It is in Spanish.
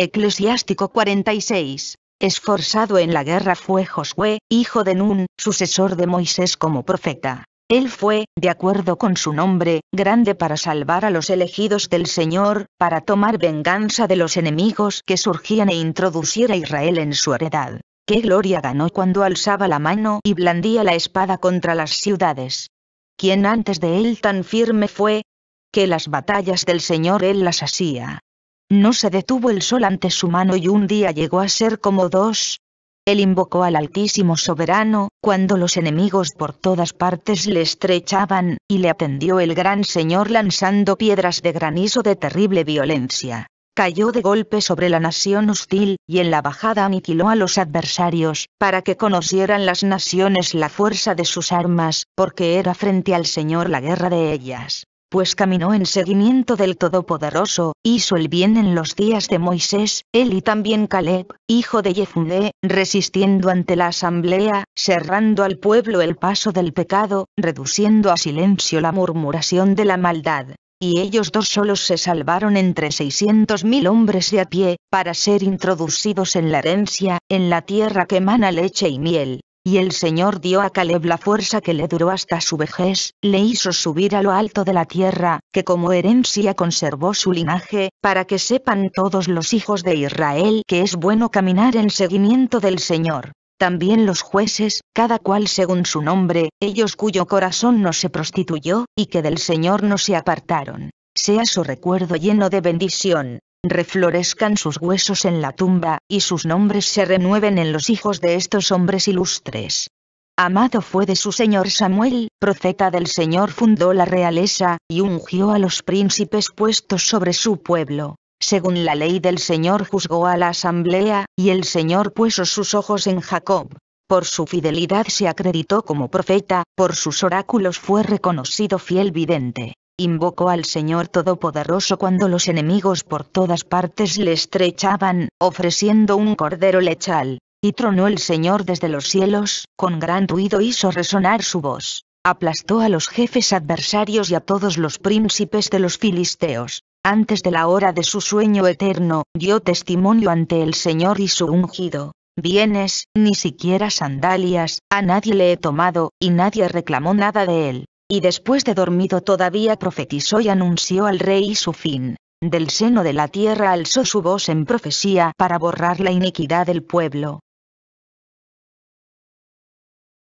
Eclesiástico 46. Esforzado en la guerra fue Josué, hijo de Nun, sucesor de Moisés como profeta. Él fue, de acuerdo con su nombre, grande para salvar a los elegidos del Señor, para tomar venganza de los enemigos que surgían e introducir a Israel en su heredad. Qué gloria ganó cuando alzaba la mano y blandía la espada contra las ciudades. ¿Quién antes de él tan firme fue? Que las batallas del Señor él las hacía no se detuvo el sol ante su mano y un día llegó a ser como dos. Él invocó al Altísimo Soberano, cuando los enemigos por todas partes le estrechaban, y le atendió el Gran Señor lanzando piedras de granizo de terrible violencia. Cayó de golpe sobre la nación hostil, y en la bajada aniquiló a los adversarios, para que conocieran las naciones la fuerza de sus armas, porque era frente al Señor la guerra de ellas pues caminó en seguimiento del Todopoderoso, hizo el bien en los días de Moisés, él y también Caleb, hijo de Jefuné, resistiendo ante la asamblea, cerrando al pueblo el paso del pecado, reduciendo a silencio la murmuración de la maldad. Y ellos dos solos se salvaron entre seiscientos mil hombres de a pie, para ser introducidos en la herencia, en la tierra que mana leche y miel. Y el Señor dio a Caleb la fuerza que le duró hasta su vejez, le hizo subir a lo alto de la tierra, que como herencia conservó su linaje, para que sepan todos los hijos de Israel que es bueno caminar en seguimiento del Señor. También los jueces, cada cual según su nombre, ellos cuyo corazón no se prostituyó, y que del Señor no se apartaron sea su recuerdo lleno de bendición reflorezcan sus huesos en la tumba, y sus nombres se renueven en los hijos de estos hombres ilustres. Amado fue de su señor Samuel, profeta del Señor fundó la realeza, y ungió a los príncipes puestos sobre su pueblo. Según la ley del Señor juzgó a la asamblea, y el Señor puso sus ojos en Jacob. Por su fidelidad se acreditó como profeta, por sus oráculos fue reconocido fiel vidente invocó al Señor Todopoderoso cuando los enemigos por todas partes le estrechaban, ofreciendo un cordero lechal. Y tronó el Señor desde los cielos, con gran ruido hizo resonar su voz. Aplastó a los jefes adversarios y a todos los príncipes de los filisteos. Antes de la hora de su sueño eterno, dio testimonio ante el Señor y su ungido. Bienes, ni siquiera sandalias, a nadie le he tomado, y nadie reclamó nada de él y después de dormido todavía profetizó y anunció al rey su fin. Del seno de la tierra alzó su voz en profecía para borrar la iniquidad del pueblo.